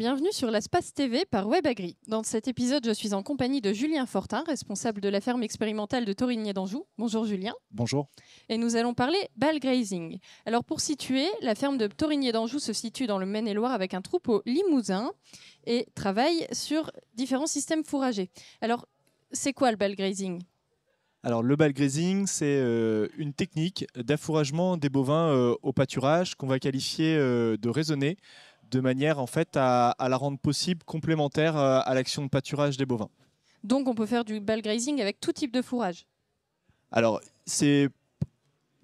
bienvenue sur l'Espace TV par WebAgri. Dans cet épisode, je suis en compagnie de Julien Fortin, responsable de la ferme expérimentale de Torigné d'Anjou. Bonjour Julien. Bonjour. Et nous allons parler bal grazing. Alors pour situer, la ferme de Torigné d'Anjou se situe dans le Maine-et-Loire avec un troupeau limousin et travaille sur différents systèmes fourragers. Alors c'est quoi le bal grazing alors le bal grazing, c'est euh, une technique d'affouragement des bovins euh, au pâturage qu'on va qualifier euh, de raisonné de manière en fait à, la rendre possible complémentaire euh, à l'action de pâturage des bovins. Donc on peut faire du bal grazing avec tout type de fourrage Alors c'est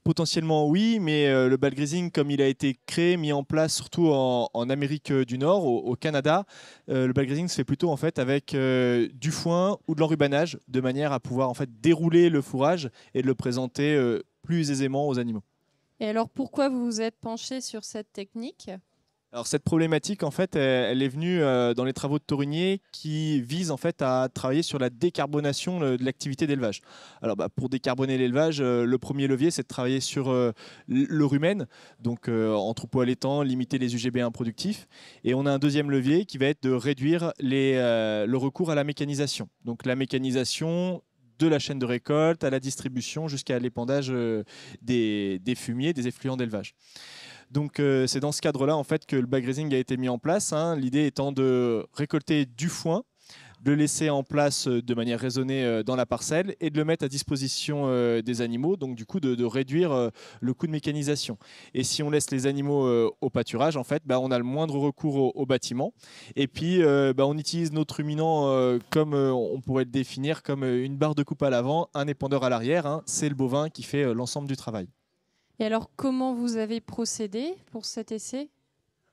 potentiellement oui, mais euh, le bal grazing, comme il a été créé, mis en place surtout en, Amérique euh, du Nord, au, Canada, le bal grazing se fait plutôt en fait avec du foin ou de l'enrubanage, de manière à pouvoir en fait dérouler le fourrage et de le présenter plus aisément aux animaux. Et alors pourquoi vous vous êtes penché sur cette technique cette problématique, en fait, elle, est venue euh, dans les travaux de Torunier qui visent en fait à travailler sur la décarbonation euh, de l'activité d'élevage. Alors bah, pour décarboner l'élevage, euh, le premier levier, c'est de travailler sur le rumen, donc entrepôt allaitant, limiter les UGB improductifs. Et on a un deuxième levier qui va être de réduire le recours à la mécanisation. Donc la mécanisation de la chaîne de récolte à la distribution jusqu'à l'épandage des fumiers, des effluents d'élevage. Donc euh, c'est dans ce cadre-là en fait que le raising a été mis en place. Hein. L'idée étant de récolter du foin, de le laisser en place euh, de manière raisonnée euh, dans la parcelle et de le mettre à disposition des animaux, donc du coup de, réduire le coût de mécanisation. Et si on laisse les animaux au pâturage, en fait, bah, on a le moindre recours au, bâtiment. Et puis, bah, on utilise notre ruminant comme on pourrait le définir comme une barre de coupe à l'avant, un épandeur à l'arrière. Hein. C'est le bovin qui fait l'ensemble du travail. Et alors, comment vous avez procédé pour cet essai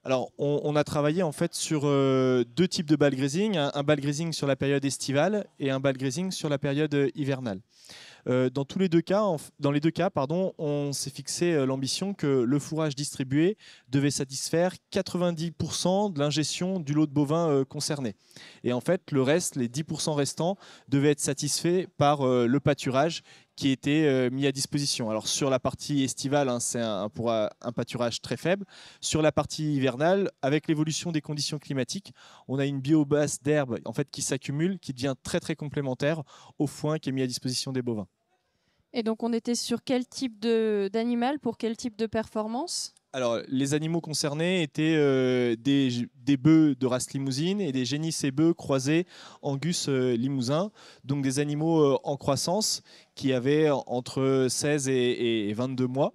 alors, on, a travaillé en fait sur euh, deux types de ball grazing, un, un, grazing sur la période estivale et un bal grazing sur la période euh, hivernale. Euh, dans tous les deux cas, dans les deux cas, pardon, on s'est fixé l'ambition que le fourrage distribué devait satisfaire 90% de l'ingestion du lot de bovins concerné. Et en fait, le reste, les 10% restants, devaient être satisfaits par le pâturage qui était euh, mis à disposition. Alors sur la partie estivale, hein, c'est un, pour un, pâturage très faible. Sur la partie hivernale, avec l'évolution des conditions climatiques, on a une biobasse d'herbe en fait qui s'accumule, qui devient très très complémentaire au foin qui est mis à disposition des bovins. Et donc on était sur quel type d'animal pour quel type de performance alors, les animaux concernés étaient euh, des, bœufs de race limousine et des génisses et bœufs croisés angus gus euh, limousin, donc des animaux euh, en croissance qui avaient entre 16 et, et 22 mois.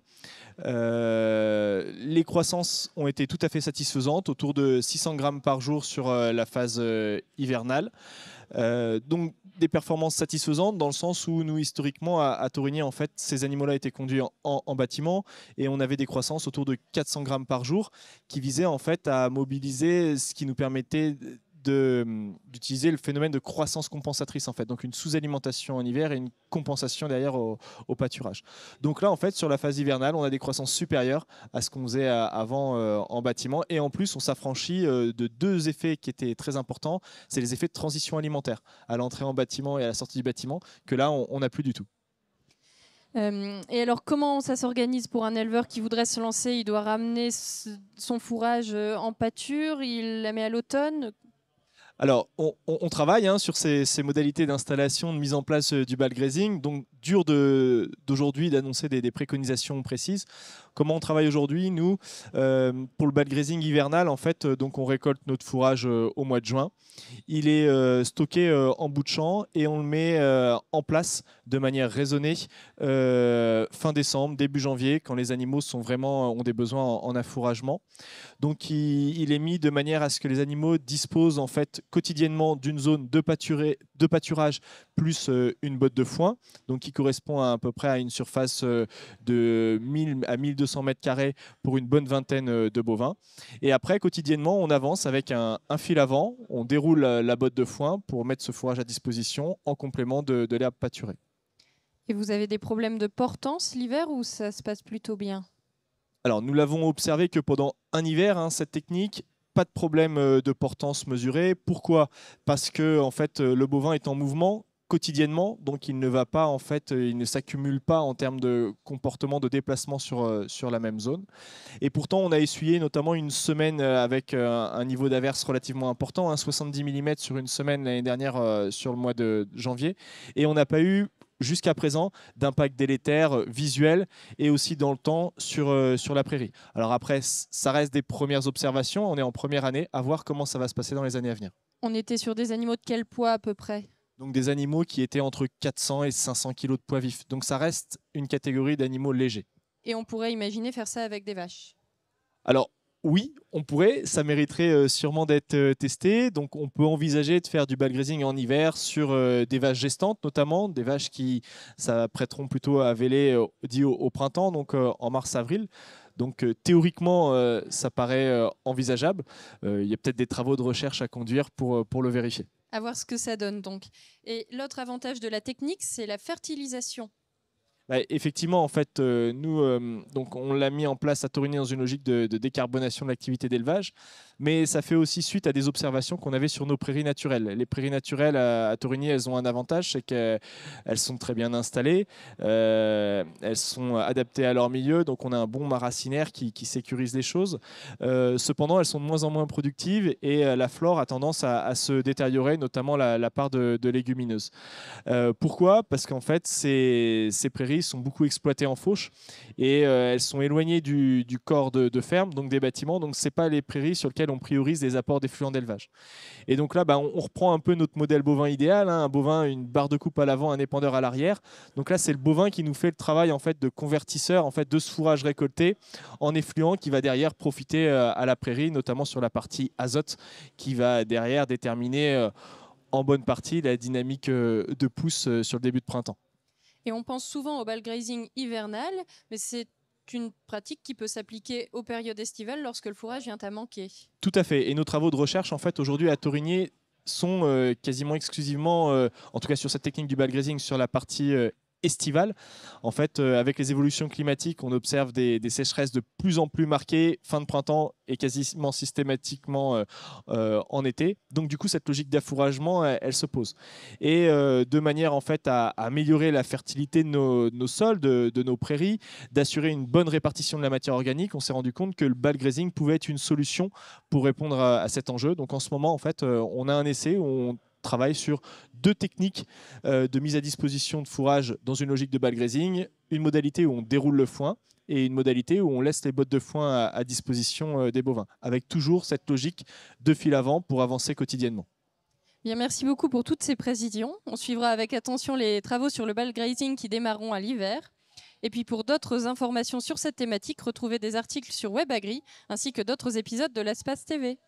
les croissances ont été tout à fait satisfaisantes, autour de 600 grammes par jour sur la phase hivernale. donc des performances satisfaisantes dans le sens où nous, historiquement, à, à Torigny, en fait, ces animaux-là étaient conduits en, bâtiment et on avait des croissances autour de 400 grammes par jour qui visaient en fait à mobiliser ce qui nous permettait Mm, d'utiliser le phénomène de croissance compensatrice en fait, donc une sous-alimentation en hiver et une compensation derrière au, pâturage. Donc là en fait sur la phase hivernale, on a des croissances supérieures à ce qu'on faisait euh, avant euh, en bâtiment et en plus on s'affranchit euh, de deux effets qui étaient très importants, c'est les effets de transition alimentaire à l'entrée en bâtiment et à la sortie du bâtiment que là on n'a plus du tout. et alors, comment ça s'organise pour un éleveur qui voudrait se lancer Il doit ramener son fourrage en pâture, il la met à l'automne. Alors, on, travaille hein, sur ces, modalités d'installation, de mise en place euh, du bal grazing. Donc, dur d'aujourd'hui d'annoncer des préconisations précises. Comment on travaille aujourd'hui Nous, euh, pour le bad grazing hivernal, en fait, euh, donc on récolte notre fourrage euh, au mois de juin. Il est stocké en bout de champ et on le met en place de manière raisonnée fin décembre, début janvier, quand les animaux sont vraiment, ont des besoins en, affouragement. Donc, il, est mis de manière à ce que les animaux disposent en fait quotidiennement d'une zone de, de pâturage plus une botte de foin, donc qui correspond à, à peu près à une surface de 1000 à 1200 200 mètres carrés pour une bonne vingtaine euh, de bovins. Et après, quotidiennement, on avance avec un, fil avant, on déroule euh, la, botte de foin pour mettre ce fourrage à disposition en complément de, l'herbe pâturée. Et vous avez des problèmes de portance l'hiver ou ça se passe plutôt bien Alors, nous l'avons observé que pendant un hiver, hein, cette technique, pas de problème euh, de portance mesurée. Pourquoi Parce que en fait, le bovin est en mouvement quotidiennement, donc il ne va pas en fait, euh, il ne s'accumule pas en termes de comportement de déplacement sur, euh, sur la même zone. Et pourtant, on a essuyé notamment une semaine euh, avec un niveau d'averse relativement important, hein, 70 mm sur une semaine l'année dernière sur le mois de janvier, et on n'a pas eu jusqu'à présent d'impact délétère visuel et aussi dans le temps sur, sur la prairie. Alors après, ça reste des premières observations, on est en première année, à voir comment ça va se passer dans les années à venir. On était sur des animaux de quel poids à peu près donc des animaux qui étaient entre 400 et 500 kg de poids vif. Donc ça reste une catégorie d'animaux légers. Et on pourrait imaginer faire ça avec des vaches Alors oui, on pourrait, ça mériterait euh, sûrement d'être euh, testé. Donc on peut envisager de faire du bal grazing en hiver sur euh, des vaches gestantes notamment, des vaches qui s'apprêteront plutôt à véler dit au, printemps, donc en mars-avril. Donc théoriquement, ça paraît envisageable. Il y a peut-être des travaux de recherche à conduire pour le vérifier à voir ce que ça donne donc. Et l'autre avantage de la technique, c'est la fertilisation. Bah, effectivement, en fait, euh, nous, euh, donc, on l'a mis en place à tourner dans une logique de décarbonation de l'activité d'élevage mais ça fait aussi suite à des observations qu'on avait sur nos prairies naturelles. Les prairies naturelles à, Torigny, elles ont un avantage, c'est qu'elles sont très bien installées, euh, elles sont adaptées à leur milieu, donc on a un bon maracinaire qui, sécurise les choses. Euh, cependant, elles sont de moins en moins productives et euh, la flore a tendance à, se détériorer, notamment la, part de, légumineuses. pourquoi Parce qu'en fait, ces, ces, prairies sont beaucoup exploitées en fauche et elles sont éloignées du, corps de, ferme, donc des bâtiments, donc c'est pas les prairies sur lesquelles on priorise les apports d'effluents d'élevage. Et donc là, bah, on, reprend un peu notre modèle bovin idéal, hein. un bovin, une barre de coupe à l'avant, un épandeur à l'arrière. Donc là, c'est le bovin qui nous fait le travail en fait de convertisseur en fait de ce fourrage récolté en effluent qui va derrière profiter euh, à la prairie, notamment sur la partie azote, qui va derrière déterminer euh, en bonne partie la dynamique euh, de pousse sur le début de printemps. Et on pense souvent au bal grazing hivernal, mais c'est une pratique qui peut s'appliquer aux périodes estivales lorsque le fourrage vient à manquer. Tout à fait. Et nos travaux de recherche, en fait, aujourd'hui à Torigné, sont euh, quasiment exclusivement, euh, en tout cas sur cette technique du bal grazing, sur la partie euh, estivale. En fait, euh, avec les évolutions climatiques, on observe des, sécheresses de plus en plus marquées fin de printemps et quasiment systématiquement euh, euh, en été. Donc du coup, cette logique d'affouragement, elle, se pose. Et de manière en fait à, améliorer la fertilité de nos, sols, de, nos prairies, d'assurer une bonne répartition de la matière organique, on s'est rendu compte que le grazing pouvait être une solution pour répondre à, à, cet enjeu. Donc en ce moment, en fait, on a un essai où on travaille sur deux techniques euh, de mise à disposition de fourrage dans une logique de grazing, Une modalité où on déroule le foin et une modalité où on laisse les bottes de foin à, disposition euh, des bovins, avec toujours cette logique de fil avant pour avancer quotidiennement. Bien, merci beaucoup pour toutes ces précisions. On suivra avec attention les travaux sur le grazing qui démarreront à l'hiver. Et puis pour d'autres informations sur cette thématique, retrouvez des articles sur WebAgri ainsi que d'autres épisodes de l'Espace TV.